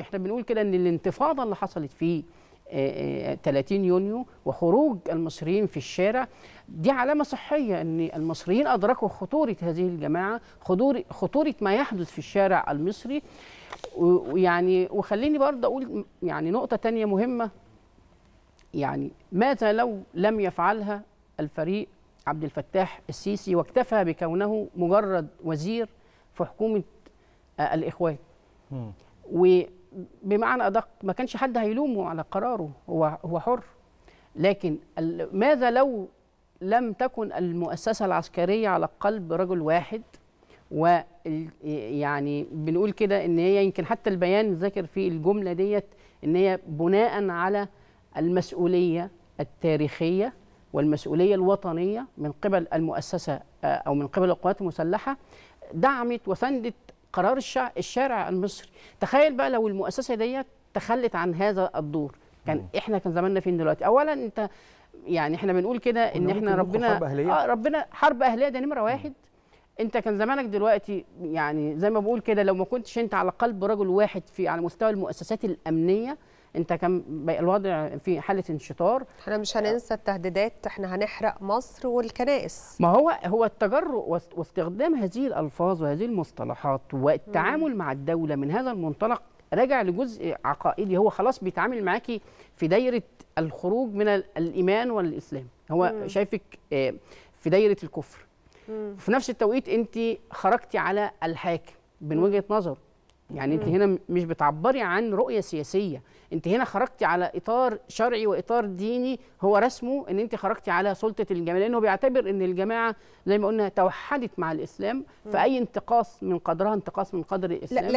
احنا بنقول كده ان الانتفاضه اللي حصلت في 30 آه، آه، يونيو وخروج المصريين في الشارع دي علامه صحيه ان المصريين ادركوا خطوره هذه الجماعه خطوره ما يحدث في الشارع المصري ويعني وخليني برضه اقول يعني نقطه تانية مهمه يعني ماذا لو لم يفعلها الفريق عبد الفتاح السيسي واكتفى بكونه مجرد وزير في حكومه آه، الاخوان بمعنى ادق ما كانش حد هيلومه على قراره هو هو حر لكن ماذا لو لم تكن المؤسسه العسكريه على قلب رجل واحد و يعني بنقول كده ان هي يمكن حتى البيان ذكر في الجمله ديت ان هي بناء على المسؤوليه التاريخيه والمسؤوليه الوطنيه من قبل المؤسسه آه، او من قبل القوات المسلحه دعمت وسندت قرار الشع... الشارع المصري تخيل بقى لو المؤسسه ديت تخلت عن هذا الدور كان يعني احنا كان زماننا فين دلوقتي اولا انت يعني احنا بنقول كده ان احنا ربنا حرب أهلية. آه ربنا حرب اهليه ده نمره واحد انت كان زمانك دلوقتي يعني زي ما بقول كده لو ما كنتش انت على قلب رجل واحد في على مستوى المؤسسات الامنيه انت كان الوضع في حاله انشطار احنا مش هننسى التهديدات احنا هنحرق مصر والكنائس ما هو هو التجرؤ واستخدام هذه الالفاظ وهذه المصطلحات والتعامل مم. مع الدوله من هذا المنطلق راجع لجزء عقائدي هو خلاص بيتعامل معاكي في دايره الخروج من الايمان والاسلام هو مم. شايفك آه، في دايره الكفر مم. في نفس التوقيت انت خرجتي على الحاكم من وجهه نظره يعني انت هنا مش بتعبري عن رؤيه سياسيه انت هنا خرجتي على اطار شرعي واطار ديني هو رسمه ان انت خرجتي على سلطه الجماعه لانه بيعتبر ان الجماعه زي ما قلنا توحدت مع الاسلام فاي انتقاص من قدرها انتقاص من قدر الاسلام لا